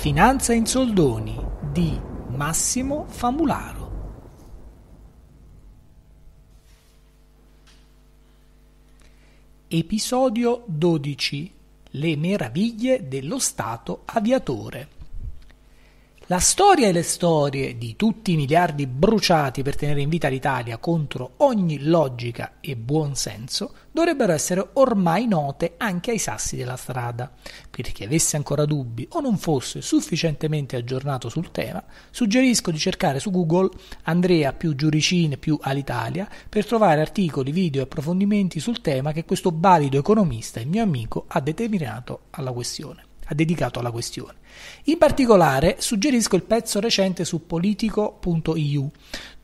finanza in soldoni di Massimo Famularo. Episodio 12 Le meraviglie dello Stato aviatore. La storia e le storie di tutti i miliardi bruciati per tenere in vita l'Italia contro ogni logica e buonsenso dovrebbero essere ormai note anche ai sassi della strada. Per chi avesse ancora dubbi o non fosse sufficientemente aggiornato sul tema, suggerisco di cercare su Google Andrea più Giuricine più Alitalia per trovare articoli, video e approfondimenti sul tema che questo valido economista e mio amico ha determinato alla questione ha dedicato alla questione. In particolare suggerisco il pezzo recente su politico.eu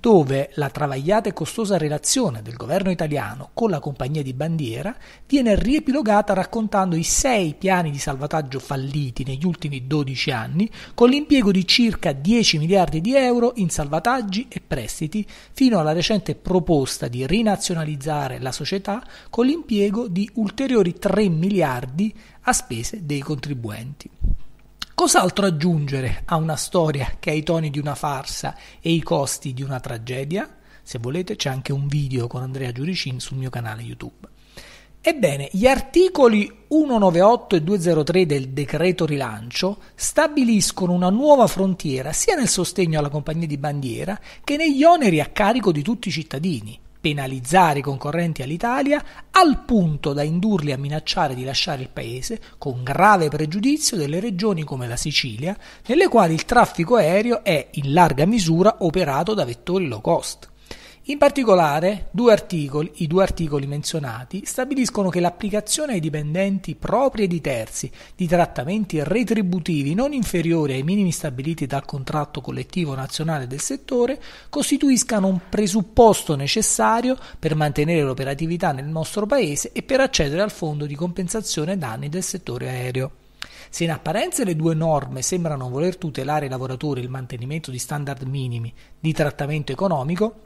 dove la travagliata e costosa relazione del governo italiano con la compagnia di bandiera viene riepilogata raccontando i sei piani di salvataggio falliti negli ultimi 12 anni, con l'impiego di circa 10 miliardi di euro in salvataggi e prestiti, fino alla recente proposta di rinazionalizzare la società con l'impiego di ulteriori 3 miliardi a spese dei contribuenti. Cos'altro aggiungere a una storia che ha i toni di una farsa e i costi di una tragedia? Se volete c'è anche un video con Andrea Giuricin sul mio canale YouTube. Ebbene, gli articoli 198 e 203 del decreto rilancio stabiliscono una nuova frontiera sia nel sostegno alla compagnia di bandiera che negli oneri a carico di tutti i cittadini penalizzare i concorrenti all'Italia al punto da indurli a minacciare di lasciare il paese con grave pregiudizio delle regioni come la Sicilia, nelle quali il traffico aereo è in larga misura operato da vettori low cost. In particolare, due articoli, i due articoli menzionati stabiliscono che l'applicazione ai dipendenti propri e di terzi di trattamenti retributivi non inferiori ai minimi stabiliti dal contratto collettivo nazionale del settore costituiscano un presupposto necessario per mantenere l'operatività nel nostro Paese e per accedere al fondo di compensazione danni del settore aereo. Se in apparenza le due norme sembrano voler tutelare i lavoratori il mantenimento di standard minimi di trattamento economico,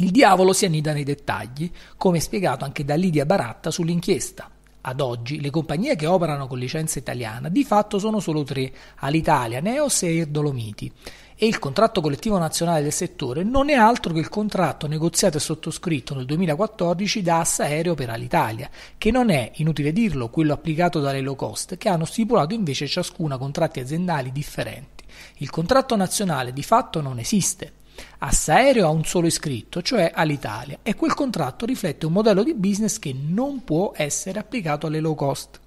il diavolo si annida nei dettagli, come spiegato anche da Lidia Baratta sull'inchiesta. Ad oggi le compagnie che operano con licenza italiana di fatto sono solo tre, Alitalia, Neos e Air Dolomiti, e il contratto collettivo nazionale del settore non è altro che il contratto negoziato e sottoscritto nel 2014 da Assa Aereo per Alitalia, che non è, inutile dirlo, quello applicato dalle low cost, che hanno stipulato invece ciascuna contratti aziendali differenti. Il contratto nazionale di fatto non esiste. Assa Aereo ha un solo iscritto, cioè all'Italia, e quel contratto riflette un modello di business che non può essere applicato alle low cost.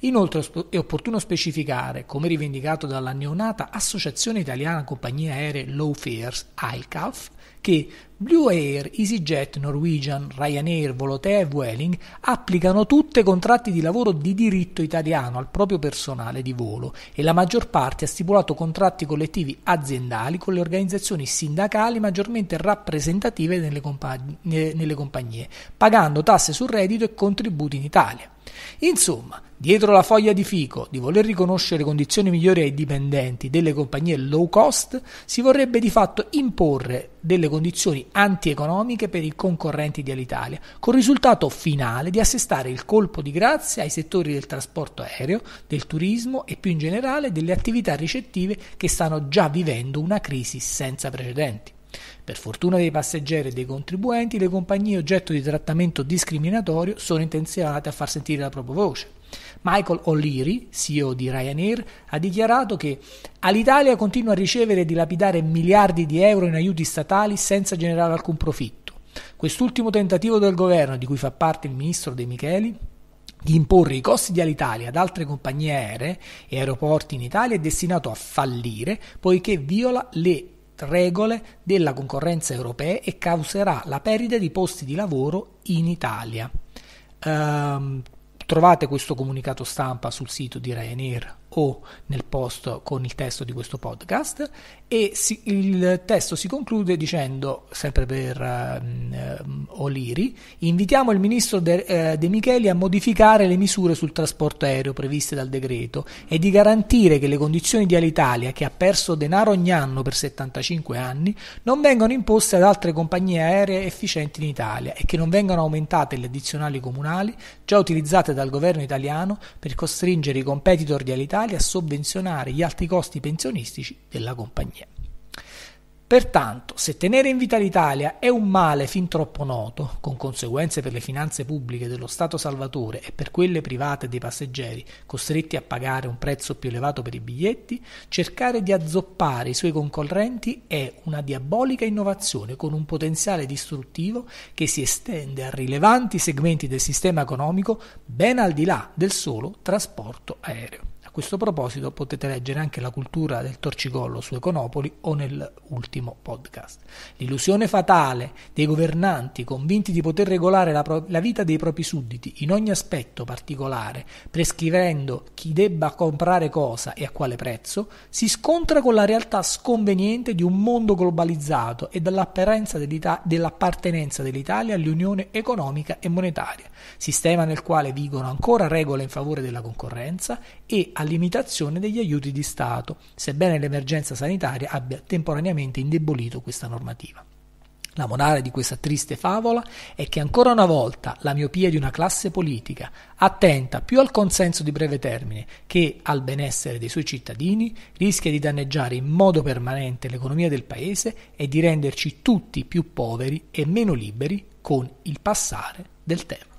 Inoltre è opportuno specificare, come rivendicato dalla neonata Associazione Italiana Compagnie Aeree Low Fares, ICAF, che Blue Air, EasyJet, Norwegian, Ryanair, Volotea e Vueling applicano tutte contratti di lavoro di diritto italiano al proprio personale di volo e la maggior parte ha stipulato contratti collettivi aziendali con le organizzazioni sindacali maggiormente rappresentative nelle, compagnie, nelle compagnie pagando tasse sul reddito e contributi in Italia. Insomma, dietro la foglia di fico di voler riconoscere condizioni migliori ai dipendenti delle compagnie low cost, si vorrebbe di fatto imporre delle condizioni antieconomiche per i concorrenti di Alitalia, col risultato finale di assestare il colpo di grazia ai settori del trasporto aereo, del turismo e più in generale delle attività ricettive che stanno già vivendo una crisi senza precedenti. Per fortuna dei passeggeri e dei contribuenti, le compagnie oggetto di trattamento discriminatorio sono intenzionate a far sentire la propria voce. Michael O'Leary, CEO di Ryanair, ha dichiarato che Alitalia continua a ricevere e dilapidare miliardi di euro in aiuti statali senza generare alcun profitto. Quest'ultimo tentativo del governo, di cui fa parte il ministro De Micheli, di imporre i costi di Alitalia ad altre compagnie aeree e aeroporti in Italia è destinato a fallire poiché viola le regole della concorrenza europea e causerà la perdita di posti di lavoro in Italia. Um, trovate questo comunicato stampa sul sito di Ryanair o nel post con il testo di questo podcast e si, il testo si conclude dicendo, sempre per um, ehm, Oliri, invitiamo il ministro De, uh, De Micheli a modificare le misure sul trasporto aereo previste dal decreto e di garantire che le condizioni di Alitalia, che ha perso denaro ogni anno per 75 anni, non vengano imposte ad altre compagnie aeree efficienti in Italia e che non vengano aumentate le addizionali comunali già utilizzate dal governo italiano per costringere i competitor di Alitalia Italia a sovvenzionare gli alti costi pensionistici della compagnia. Pertanto, se tenere in vita l'Italia è un male fin troppo noto, con conseguenze per le finanze pubbliche dello Stato salvatore e per quelle private dei passeggeri costretti a pagare un prezzo più elevato per i biglietti, cercare di azzoppare i suoi concorrenti è una diabolica innovazione con un potenziale distruttivo che si estende a rilevanti segmenti del sistema economico ben al di là del solo trasporto aereo questo proposito potete leggere anche La cultura del torcicollo su Econopoli o nell'ultimo podcast. L'illusione fatale dei governanti convinti di poter regolare la, pro- la vita dei propri sudditi in ogni aspetto particolare, prescrivendo chi debba comprare cosa e a quale prezzo, si scontra con la realtà sconveniente di un mondo globalizzato e dall'apparenza dell'appartenenza dell'Italia all'Unione economica e monetaria, sistema nel quale vigono ancora regole in favore della concorrenza e al limitazione degli aiuti di Stato, sebbene l'emergenza sanitaria abbia temporaneamente indebolito questa normativa. La morale di questa triste favola è che ancora una volta la miopia di una classe politica, attenta più al consenso di breve termine che al benessere dei suoi cittadini, rischia di danneggiare in modo permanente l'economia del Paese e di renderci tutti più poveri e meno liberi con il passare del tempo.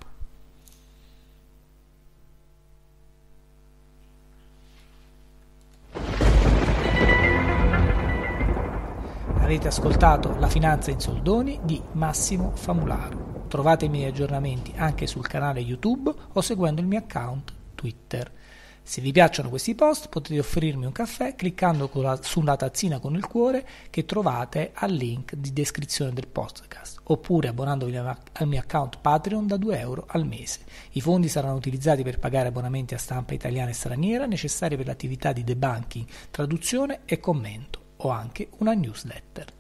Avete ascoltato La finanza in soldoni di Massimo Famularo. Trovate i miei aggiornamenti anche sul canale YouTube o seguendo il mio account Twitter. Se vi piacciono questi post potete offrirmi un caffè cliccando sulla tazzina con il cuore che trovate al link di descrizione del podcast oppure abbonandovi al mio account Patreon da 2 euro al mese. I fondi saranno utilizzati per pagare abbonamenti a stampa italiana e straniera necessari per l'attività di debunking, traduzione e commento o anche una newsletter.